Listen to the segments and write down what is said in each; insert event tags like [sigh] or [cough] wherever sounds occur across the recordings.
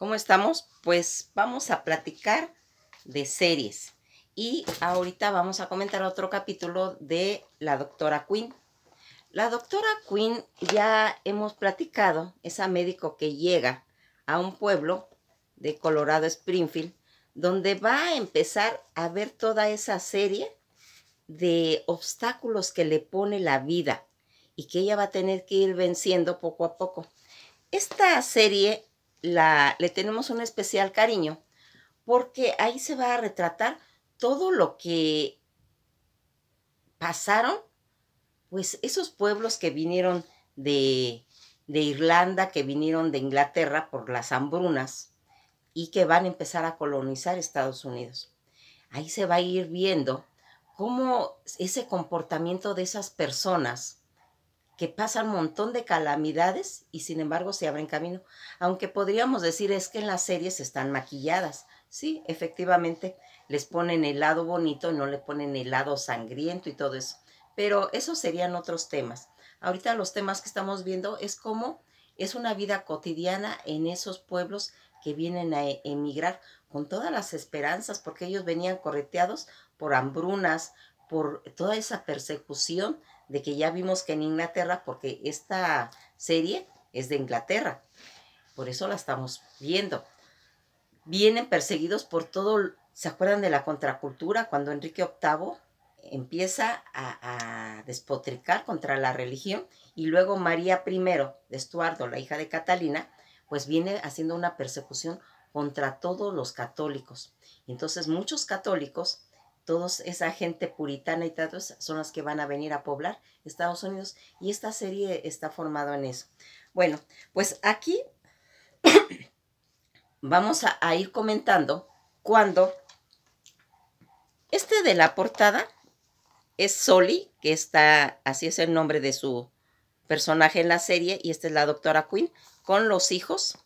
¿Cómo estamos? Pues vamos a platicar de series. Y ahorita vamos a comentar otro capítulo de la doctora Quinn. La doctora Quinn ya hemos platicado, esa médico que llega a un pueblo de Colorado Springfield, donde va a empezar a ver toda esa serie de obstáculos que le pone la vida y que ella va a tener que ir venciendo poco a poco. Esta serie le tenemos un especial cariño porque ahí se va a retratar todo lo que pasaron, pues esos pueblos que vinieron de, de Irlanda, que vinieron de Inglaterra por las hambrunas y que van a empezar a colonizar Estados Unidos. Ahí se va a ir viendo cómo ese comportamiento de esas personas que pasan un montón de calamidades y sin embargo se abren camino. Aunque podríamos decir es que en las series están maquilladas. Sí, efectivamente, les ponen el lado bonito, no le ponen el lado sangriento y todo eso. Pero esos serían otros temas. Ahorita los temas que estamos viendo es cómo es una vida cotidiana en esos pueblos que vienen a e, emigrar con todas las esperanzas, porque ellos venían correteados por hambrunas, por toda esa persecución de que ya vimos que en Inglaterra, porque esta serie es de Inglaterra, por eso la estamos viendo. Vienen perseguidos por todo, ¿se acuerdan de la contracultura cuando Enrique VIII empieza a, despotricar contra la religión y luego María I de Estuardo, la hija de Catalina, pues viene haciendo una persecución contra todos los católicos. Entonces muchos católicos todos esa gente puritana y tantos son los que van a venir a poblar Estados Unidos y esta serie está formada en eso. Bueno, pues aquí [coughs] vamos a, ir comentando cuando este de la portada es Soli, que está, así es el nombre de su personaje en la serie, y esta es la doctora Quinn, con los hijos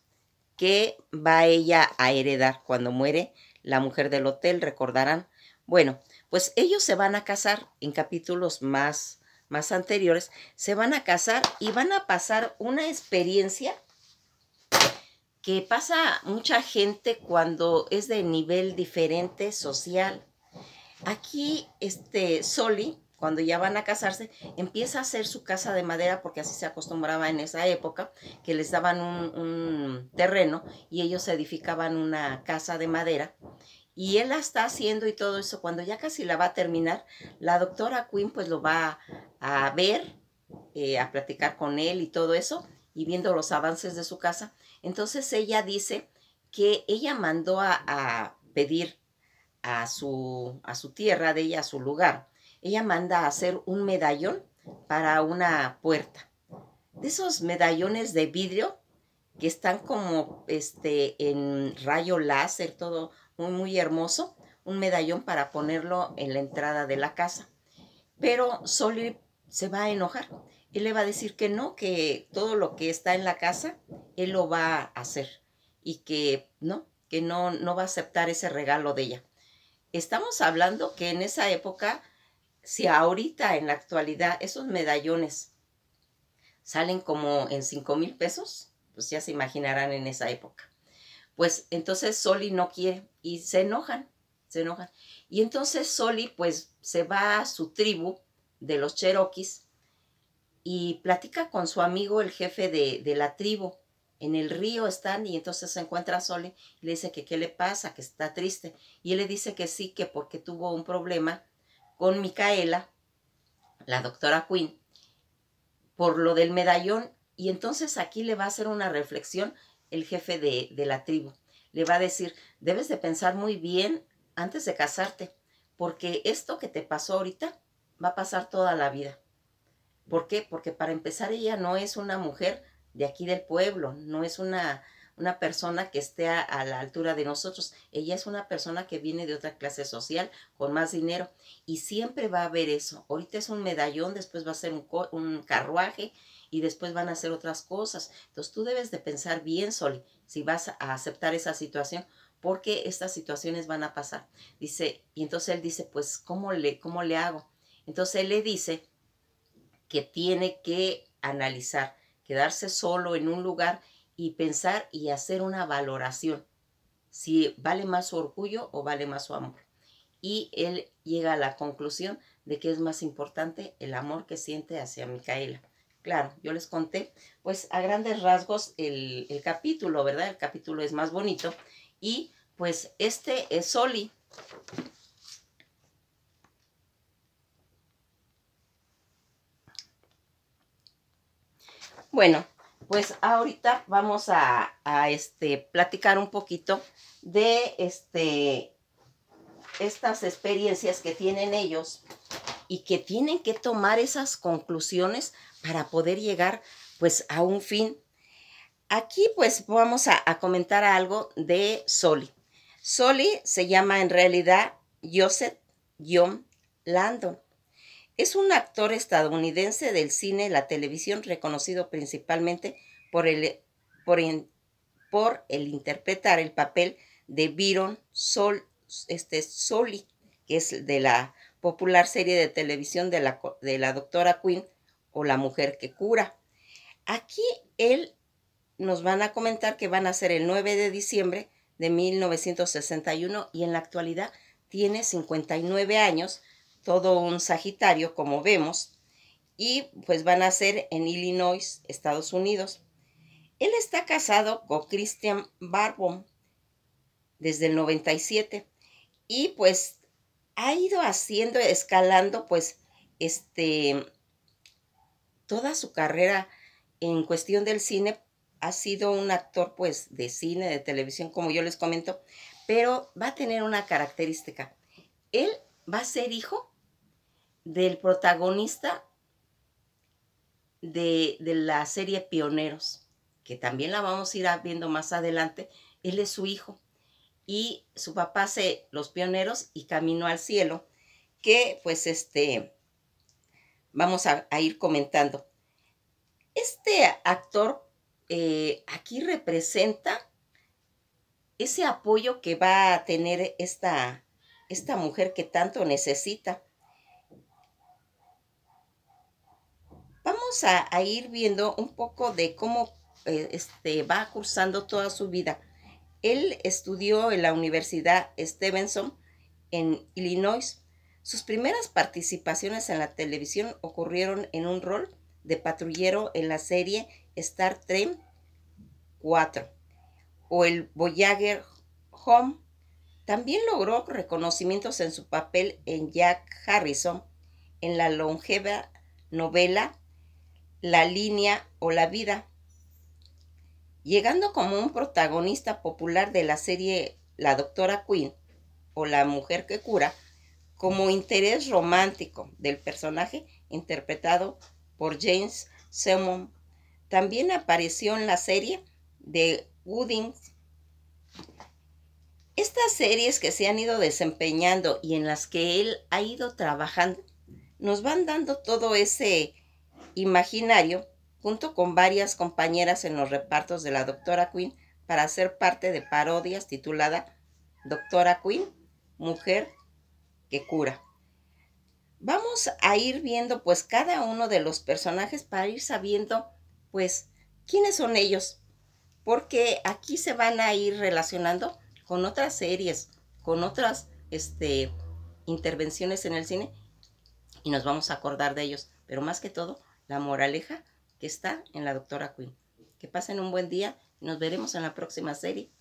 que va ella a heredar cuando muere la mujer del hotel, recordarán, bueno, pues ellos se van a casar en capítulos más, más anteriores, se van a casar y van a pasar una experiencia que pasa mucha gente cuando es de nivel diferente social. Aquí, este, Soli, cuando ya van a casarse, empieza a hacer su casa de madera, porque así se acostumbraba en esa época, que les daban un, un terreno y ellos edificaban una casa de madera y él la está haciendo y todo eso. Cuando ya casi la va a terminar, la doctora Quinn pues lo va a, ver, eh, a platicar con él y todo eso, y viendo los avances de su casa. Entonces ella dice que ella mandó a, pedir a su, a su tierra de ella, a su lugar. Ella manda a hacer un medallón para una puerta. De esos medallones de vidrio que están como este, en rayo láser, todo muy, muy hermoso, un medallón para ponerlo en la entrada de la casa. Pero Soli se va a enojar. Él le va a decir que no, que todo lo que está en la casa, él lo va a hacer y que no, que no, no va a aceptar ese regalo de ella. Estamos hablando que en esa época, si ahorita en la actualidad esos medallones salen como en 5 mil pesos, pues ya se imaginarán en esa época. Pues entonces Soli no quiere y se enojan, se enojan. Y entonces Soli pues se va a su tribu de los cherokees y platica con su amigo el jefe de, de la tribu. En el río están y entonces se encuentra Soli y le dice que qué le pasa, que está triste. Y él le dice que sí, que porque tuvo un problema con Micaela, la doctora Quinn, por lo del medallón y entonces aquí le va a hacer una reflexión el jefe de, de la tribu. Le va a decir, debes de pensar muy bien antes de casarte, porque esto que te pasó ahorita va a pasar toda la vida. ¿Por qué? Porque para empezar ella no es una mujer de aquí del pueblo, no es una una persona que esté a, la altura de nosotros. Ella es una persona que viene de otra clase social con más dinero y siempre va a haber eso. Ahorita es un medallón, después va a ser un, carruaje y después van a hacer otras cosas. Entonces tú debes de pensar bien, Soli, si vas a aceptar esa situación porque estas situaciones van a pasar. Dice, y entonces él dice, pues, ¿cómo le, cómo le hago? Entonces él le dice que tiene que analizar, quedarse solo en un lugar y pensar y hacer una valoración, si vale más su orgullo o vale más su amor. Y él llega a la conclusión de que es más importante el amor que siente hacia Micaela. Claro, yo les conté, pues a grandes rasgos el, capítulo, ¿verdad? El capítulo es más bonito. Y pues este es Oli Bueno, pues ahorita vamos a, este, platicar un poquito de este, estas experiencias que tienen ellos y que tienen que tomar esas conclusiones para poder llegar pues a un fin. Aquí pues vamos a, a comentar algo de Soli. Soli se llama en realidad Joseph John Landon. Es un actor estadounidense del cine y la televisión reconocido principalmente por el, por, el interpretar el papel de Byron Sol, este, Soli, que es de la popular serie de televisión de la, doctora Quinn o La Mujer que Cura. Aquí él nos van a comentar que van a ser el 9 de diciembre de 1961 y en la actualidad tiene 59 años todo un Sagitario, como vemos, y pues van a ser en Illinois, Estados Unidos. Él está casado con Christian Barbon desde el 97 y pues ha ido haciendo, escalando pues este, toda su carrera en cuestión del cine. Ha sido un actor pues de cine, de televisión, como yo les comento, pero va a tener una característica. Él va a ser hijo del protagonista de, la serie Pioneros, que también la vamos a ir viendo más adelante, él es su hijo. Y su papá hace los pioneros y Camino al cielo, que pues este, vamos a, ir comentando. Este actor eh, aquí representa ese apoyo que va a tener esta, esta mujer que tanto necesita Vamos a, ir viendo un poco de cómo eh, este, va cursando toda su vida. Él estudió en la Universidad Stevenson en Illinois. Sus primeras participaciones en la televisión ocurrieron en un rol de patrullero en la serie Star Trek 4 o el Voyager Home. También logró reconocimientos en su papel en Jack Harrison en la longeva novela la línea o la vida, llegando como un protagonista popular de la serie La doctora Queen o La mujer que cura, como interés romántico del personaje interpretado por James Seymour. También apareció en la serie de Woodings. Estas series que se han ido desempeñando y en las que él ha ido trabajando nos van dando todo ese imaginario junto con varias compañeras en los repartos de la Doctora queen para hacer parte de parodias titulada Doctora queen Mujer que Cura. Vamos a ir viendo pues cada uno de los personajes para ir sabiendo pues quiénes son ellos, porque aquí se van a ir relacionando con otras series, con otras este, intervenciones en el cine y nos vamos a acordar de ellos, pero más que todo la moraleja que está en la doctora Quinn. Que pasen un buen día y nos veremos en la próxima serie.